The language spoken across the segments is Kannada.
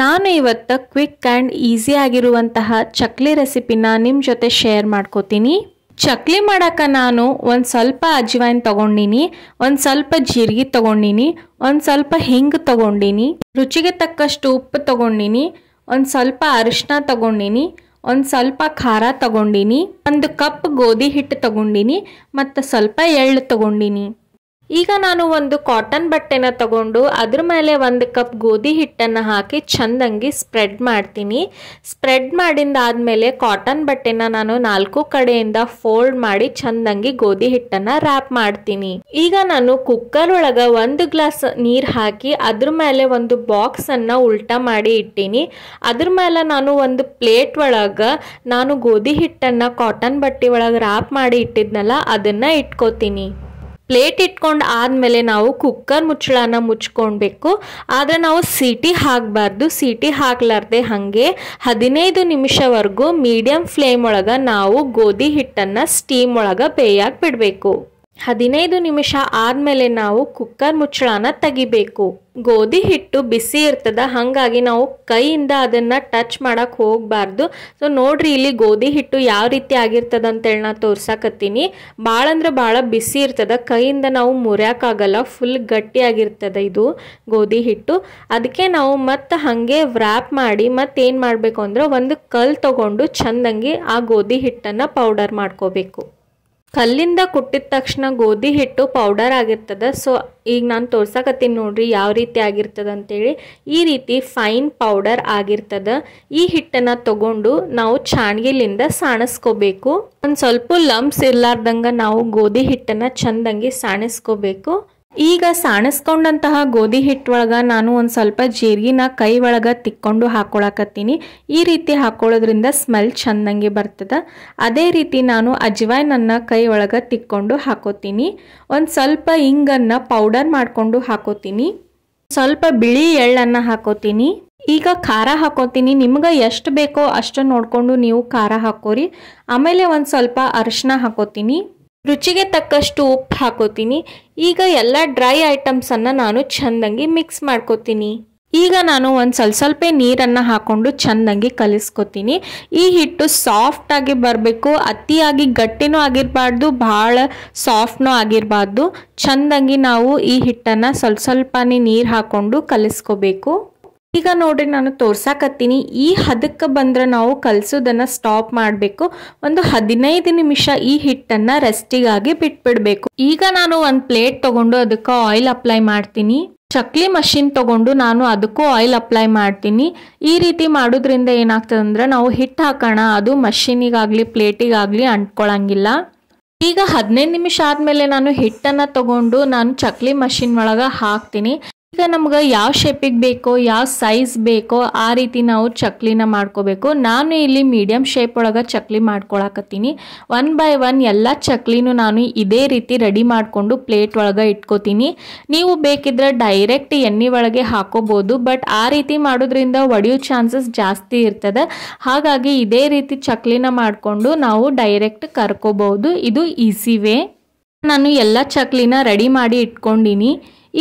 ನಾನು ಇವತ್ತು ಕ್ವಿಕ್ ಆ್ಯಂಡ್ ಈಸಿ ಆಗಿರುವಂತಹ ಚಕ್ಲಿ ರೆಸಿಪಿನ ನಿಮ್ಮ ಜೊತೆ ಶೇರ್ ಮಾಡ್ಕೋತೀನಿ ಚಕ್ಲಿ ಮಾಡಕ್ಕೆ ನಾನು ಒಂದು ಸ್ವಲ್ಪ ಅಜ್ವಾಯಿನ್ ತೊಗೊಂಡಿನಿ ಒಂದು ಸ್ವಲ್ಪ ಜೀರಿಗೆ ತೊಗೊಂಡಿನಿ ಒಂದು ಸ್ವಲ್ಪ ಹಿಂಗೆ ತೊಗೊಂಡಿನಿ ರುಚಿಗೆ ತಕ್ಕಷ್ಟು ಉಪ್ಪು ತೊಗೊಂಡಿನಿ ಒಂದು ಸ್ವಲ್ಪ ಅರಿಶಿನ ತೊಗೊಂಡಿನಿ ಒಂದು ಸ್ವಲ್ಪ ಖಾರ ತೊಗೊಂಡಿನಿ ಒಂದು ಕಪ್ ಗೋಧಿ ಹಿಟ್ಟು ತೊಗೊಂಡಿನಿ ಮತ್ತು ಸ್ವಲ್ಪ ಎಳ್ಳು ತೊಗೊಂಡಿನಿ ಈಗ ನಾನು ಒಂದು ಕಾಟನ್ ಬಟ್ಟೆನ ತಗೊಂಡು ಅದ್ರ ಮೇಲೆ ಒಂದು ಕಪ್ ಗೋಧಿ ಹಿಟ್ಟನ್ನು ಹಾಕಿ ಚಂದಂಗಿ ಸ್ಪ್ರೆಡ್ ಮಾಡ್ತೀನಿ ಸ್ಪ್ರೆಡ್ ಮಾಡಿದ್ದಾದಮೇಲೆ ಕಾಟನ್ ಬಟ್ಟೆನ ನಾನು ನಾಲ್ಕು ಕಡೆಯಿಂದ ಫೋಲ್ಡ್ ಮಾಡಿ ಚಂದಂಗಿ ಗೋಧಿ ಹಿಟ್ಟನ್ನು ರ್ಯಾಪ್ ಮಾಡ್ತೀನಿ ಈಗ ನಾನು ಕುಕ್ಕರ್ ಒಳಗೆ ಒಂದು ಗ್ಲಾಸ್ ನೀರು ಹಾಕಿ ಅದ್ರ ಮೇಲೆ ಒಂದು ಬಾಕ್ಸನ್ನು ಉಲ್ಟಾ ಮಾಡಿ ಇಟ್ಟೀನಿ ಅದ್ರ ಮೇಲೆ ನಾನು ಒಂದು ಪ್ಲೇಟ್ ಒಳಗೆ ನಾನು ಗೋಧಿ ಹಿಟ್ಟನ್ನು ಕಾಟನ್ ಬಟ್ಟೆ ಒಳಗೆ ರ್ಯಾಪ್ ಮಾಡಿ ಇಟ್ಟಿದ್ನಲ್ಲ ಅದನ್ನು ಇಟ್ಕೋತೀನಿ ಪ್ಲೇಟ್ ಇಟ್ಕೊಂಡು ಆದಮೇಲೆ ನಾವು ಕುಕ್ಕರ್ ಮುಚ್ಚಳನ ಮುಚ್ಕೊಳ್ಬೇಕು ಆದರೆ ನಾವು ಸೀಟಿ ಹಾಕಬಾರ್ದು ಸೀಟಿ ಹಾಕ್ಲಾರ್ದೆ ಹಾಗೆ ಹದಿನೈದು ನಿಮಿಷವರೆಗೂ ಮೀಡಿಯಂ ಫ್ಲೇಮ್ ಒಳಗೆ ನಾವು ಗೋಧಿ ಹಿಟ್ಟನ್ನು ಸ್ಟೀಮ್ ಒಳಗೆ ಬೇಯಾಗಿ ಬಿಡಬೇಕು ಹದಿನೈದು ನಿಮಿಷ ಆದಮೇಲೆ ನಾವು ಕುಕ್ಕರ್ ಮುಚ್ಚಳನ ತೆಗಿಬೇಕು ಗೋಧಿ ಹಿಟ್ಟು ಬಿಸಿ ಇರ್ತದ ಹಾಗಾಗಿ ನಾವು ಕೈಯಿಂದ ಅದನ್ನು ಟಚ್ ಮಾಡೋಕ್ಕೆ ಹೋಗಬಾರ್ದು ಸೊ ನೋಡ್ರಿ ಇಲ್ಲಿ ಗೋಧಿ ಹಿಟ್ಟು ಯಾವ ರೀತಿ ಆಗಿರ್ತದ ಅಂತೇಳಿ ನಾ ತೋರ್ಸಕತ್ತೀನಿ ಭಾಳ ಅಂದ್ರೆ ಭಾಳ ಬಿಸಿ ಇರ್ತದ ಕೈಯಿಂದ ನಾವು ಮುರಿಯಕ್ಕಾಗಲ್ಲ ಫುಲ್ ಗಟ್ಟಿಯಾಗಿರ್ತದೆ ಇದು ಗೋಧಿ ಹಿಟ್ಟು ಅದಕ್ಕೆ ನಾವು ಮತ್ತೆ ಹಾಗೆ ವ್ರ್ಯಾಪ್ ಮಾಡಿ ಮತ್ತೇನು ಮಾಡಬೇಕು ಅಂದ್ರೆ ಒಂದು ಕಲ್ ತಗೊಂಡು ಚಂದಂಗೆ ಆ ಗೋಧಿ ಹಿಟ್ಟನ್ನು ಪೌಡರ್ ಮಾಡ್ಕೋಬೇಕು ಕಲ್ಲಿಂದ ಕುಟ್ಟಿದ ತಕ್ಷಣ ಗೋಧಿ ಹಿಟ್ಟು ಪೌಡರ್ ಆಗಿರ್ತದೆ ಸೊ ಈಗ ನಾನು ತೋರ್ಸಕತ್ತೀನಿ ನೋಡ್ರಿ ಯಾವ ರೀತಿ ಆಗಿರ್ತದೆ ಅಂತೇಳಿ ಈ ರೀತಿ ಫೈನ್ ಪೌಡರ್ ಆಗಿರ್ತದೆ ಈ ಹಿಟ್ಟನ್ನು ತಗೊಂಡು ನಾವು ಚಾಣ್ಗಿಲಿಂದ ಸಾಣಿಸ್ಕೋಬೇಕು ಒಂದು ಸ್ವಲ್ಪ ಲಂಬ್ಸ್ ಇರ್ಲಾರ್ದಂಗೆ ನಾವು ಗೋಧಿ ಹಿಟ್ಟನ್ನು ಚಂದಂಗೆ ಸಾಣಿಸ್ಕೋಬೇಕು ಈಗ ಸಾಣಿಸ್ಕೊಂಡಂತಹ ಗೋಧಿ ಹಿಟ್ಟೊಳಗೆ ನಾನು ಒಂದು ಸ್ವಲ್ಪ ಜೀರಿಗೆನ ಕೈ ಒಳಗೆ ತಿಕ್ಕೊಂಡು ಹಾಕೊಳಕತ್ತೀನಿ ಈ ರೀತಿ ಹಾಕೊಳ್ಳೋದ್ರಿಂದ ಸ್ಮೆಲ್ ಚೆಂದಂಗೆ ಬರ್ತದೆ ಅದೇ ರೀತಿ ನಾನು ಅಜ್ವಾಯ್ನನ್ನು ಕೈ ಒಳಗೆ ತಿಕ್ಕೊಂಡು ಹಾಕೋತೀನಿ ಒಂದು ಸ್ವಲ್ಪ ಇಂಗನ್ನು ಪೌಡರ್ ಮಾಡಿಕೊಂಡು ಹಾಕೋತೀನಿ ಸ್ವಲ್ಪ ಬಿಳಿ ಎಳ್ಳನ್ನು ಹಾಕೋತೀನಿ ಈಗ ಖಾರ ಹಾಕೋತೀನಿ ನಿಮ್ಗೆ ಎಷ್ಟು ಬೇಕೋ ಅಷ್ಟು ನೋಡಿಕೊಂಡು ನೀವು ಖಾರ ಹಾಕೋರಿ ಆಮೇಲೆ ಒಂದು ಸ್ವಲ್ಪ ಅರಿಶಿನ ಹಾಕೋತೀನಿ ರುಚಿಗೆ ತಕ್ಕಷ್ಟು ಉಪ್ಪು ಹಾಕೋತೀನಿ ಈಗ ಎಲ್ಲ ಡ್ರೈ ಐಟಮ್ಸನ್ನು ನಾನು ಚೆಂದಂಗಿ ಮಿಕ್ಸ್ ಮಾಡ್ಕೋತೀನಿ ಈಗ ನಾನು ಒಂದು ಸ್ವಲ್ಪ ಸ್ವಲ್ಪ ನೀರನ್ನು ಹಾಕೊಂಡು ಚೆಂದಂಗಿ ಕಲಿಸ್ಕೊತೀನಿ ಈ ಹಿಟ್ಟು ಸಾಫ್ಟಾಗಿ ಬರಬೇಕು ಅತಿಯಾಗಿ ಗಟ್ಟಿನೂ ಆಗಿರಬಾರ್ದು ಭಾಳ ಸಾಫ್ಟ್ನೂ ಆಗಿರಬಾರ್ದು ಚೆಂದಂಗಿ ನಾವು ಈ ಹಿಟ್ಟನ್ನು ಸ್ವಲ್ಪ ಸ್ವಲ್ಪನೇ ನೀರು ಹಾಕ್ಕೊಂಡು ಕಲಿಸ್ಕೋಬೇಕು ಈಗ ನೋಡ್ರಿ ನಾನು ತೋರ್ಸಾಕತ್ತೀನಿ ಈ ಹದಕ್ಕೆ ಬಂದ್ರೆ ನಾವು ಕಲಸೋದನ್ನು ಸ್ಟಾಪ್ ಮಾಡಬೇಕು ಒಂದು ಹದಿನೈದು ನಿಮಿಷ ಈ ಹಿಟ್ಟನ್ನ ರೆಸ್ಟಿಗಾಗಿ ಬಿಟ್ಬಿಡಬೇಕು ಈಗ ನಾನು ಒಂದು ಪ್ಲೇಟ್ ತಗೊಂಡು ಅದಕ್ಕೆ ಆಯಿಲ್ ಅಪ್ಲೈ ಮಾಡ್ತೀನಿ ಚಕ್ಲಿ ಮಷಿನ್ ತಗೊಂಡು ನಾನು ಅದಕ್ಕೂ ಆಯಿಲ್ ಅಪ್ಲೈ ಮಾಡ್ತೀನಿ ಈ ರೀತಿ ಮಾಡೋದ್ರಿಂದ ಏನಾಗ್ತದೆ ನಾವು ಹಿಟ್ಟು ಹಾಕೋಣ ಅದು ಮಷಿನಿಗಾಗ್ಲಿ ಪ್ಲೇಟಿಗಾಗ್ಲಿ ಅಂಟ್ಕೊಳಂಗಿಲ್ಲ ಈಗ ಹದಿನೈದು ನಿಮಿಷ ಆದಮೇಲೆ ನಾನು ಹಿಟ್ಟನ್ನು ತಗೊಂಡು ನಾನು ಚಕ್ಲಿ ಮಷಿನ್ ಒಳಗೆ ಹಾಕ್ತೀನಿ ಈಗ ನಮ್ಗೆ ಯಾವ ಶೇಪಿಗೆ ಬೇಕೋ ಯಾವ ಸೈಜ್ ಬೇಕೋ ಆ ರೀತಿ ನಾವು ಚಕ್ಲಿನ ಮಾಡ್ಕೋಬೇಕು ನಾನು ಇಲ್ಲಿ ಮೀಡಿಯಮ್ ಶೇಪ್ ಒಳಗೆ ಚಕ್ಲಿ ಮಾಡ್ಕೊಳಕತ್ತೀನಿ ಒನ್ ಬೈ ಒನ್ ಎಲ್ಲ ಚಕ್ಲಿನೂ ನಾನು ಇದೇ ರೀತಿ ರೆಡಿ ಮಾಡಿಕೊಂಡು ಪ್ಲೇಟ್ ಒಳಗೆ ಇಟ್ಕೋತೀನಿ ನೀವು ಬೇಕಿದ್ರೆ ಡೈರೆಕ್ಟ್ ಎಣ್ಣೆ ಒಳಗೆ ಹಾಕೋಬೋದು ಬಟ್ ಆ ರೀತಿ ಮಾಡೋದ್ರಿಂದ ಒಡೆಯೋ ಚಾನ್ಸಸ್ ಜಾಸ್ತಿ ಇರ್ತದೆ ಹಾಗಾಗಿ ಇದೇ ರೀತಿ ಚಕ್ಲಿನ ಮಾಡಿಕೊಂಡು ನಾವು ಡೈರೆಕ್ಟ್ ಕರ್ಕೋಬಹುದು ಇದು ಈಸಿ ವೇ ನಾನು ಎಲ್ಲ ಚಕ್ಲಿನ ರೆಡಿ ಮಾಡಿ ಇಟ್ಕೊಂಡಿನಿ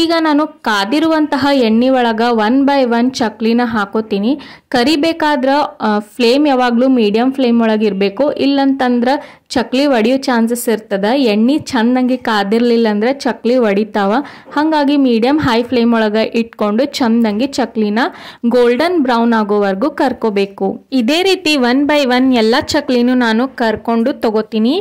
ಈಗ ನಾನು ಕಾದಿರುವಂತಹ ಎಣ್ಣೆ ಒಳಗೆ ಒನ್ ಬೈ ಒನ್ ಚಕ್ಲಿನ ಹಾಕೋತೀನಿ ಕರಿಬೇಕಾದ್ರೆ ಫ್ಲೇಮ್ ಯಾವಾಗಲೂ ಮೀಡಿಯಮ್ ಫ್ಲೇಮ್ ಒಳಗೆ ಇರಬೇಕು ಇಲ್ಲಂತಂದ್ರೆ ಚಕ್ಲಿ ಒಡೆಯೋ ಚಾನ್ಸಸ್ ಇರ್ತದೆ ಎಣ್ಣೆ ಚೆಂದಂಗೆ ಕಾದಿರಲಿಲ್ಲ ಅಂದ್ರೆ ಚಕ್ಲಿ ಒಡಿತಾವ ಹಾಗಾಗಿ ಮೀಡಿಯಮ್ ಹೈ ಫ್ಲೇಮ್ ಒಳಗೆ ಇಟ್ಕೊಂಡು ಚೆಂದಂಗೆ ಚಕ್ಲಿನ ಗೋಲ್ಡನ್ ಬ್ರೌನ್ ಆಗೋವರೆಗೂ ಕರ್ಕೋಬೇಕು ಇದೇ ರೀತಿ ಒನ್ ಬೈ ಒನ್ ಎಲ್ಲ ಚಕ್ಲಿನೂ ನಾನು ಕರ್ಕೊಂಡು ತಗೋತೀನಿ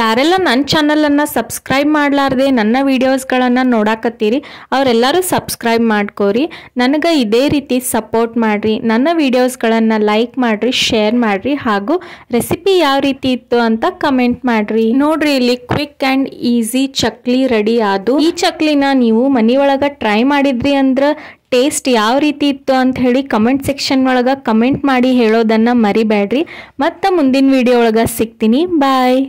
ಯಾರೆಲ್ಲ ನನ್ನ ಚಾನಲನ್ನು ಸಬ್ಸ್ಕ್ರೈಬ್ ಮಾಡಲಾರ್ದೆ ನನ್ನ ವೀಡಿಯೋಸ್ಗಳನ್ನು ನೋಡಾಕತ್ತೀರಿ ಅವರೆಲ್ಲರೂ ಸಬ್ಸ್ಕ್ರೈಬ್ ಮಾಡ್ಕೋರಿ ನನಗೆ ಇದೇ ರೀತಿ ಸಪೋರ್ಟ್ ಮಾಡಿರಿ ನನ್ನ ವೀಡಿಯೋಸ್ಗಳನ್ನು ಲೈಕ್ ಮಾಡಿರಿ ಶೇರ್ ಮಾಡಿರಿ ಹಾಗೂ ರೆಸಿಪಿ ಯಾವ ರೀತಿ ಇತ್ತು ಅಂತ ಕಮೆಂಟ್ ಮಾಡಿರಿ ನೋಡ್ರಿ ಇಲ್ಲಿ quick and easy chakli ready ಆದು ಈ ಚಕ್ಲಿನ ನೀವು ಮನೆಯೊಳಗೆ ಟ್ರೈ ಮಾಡಿದ್ರಿ ಅಂದ್ರೆ ಟೇಸ್ಟ್ ಯಾವ ರೀತಿ ಇತ್ತು ಅಂತ ಹೇಳಿ ಕಮೆಂಟ್ ಸೆಕ್ಷನ್ ಒಳಗೆ ಕಮೆಂಟ್ ಮಾಡಿ ಹೇಳೋದನ್ನು ಮರಿಬೇಡ್ರಿ ಮತ್ತೆ ಮುಂದಿನ ವಿಡಿಯೋ ಒಳಗೆ ಸಿಗ್ತೀನಿ ಬಾಯ್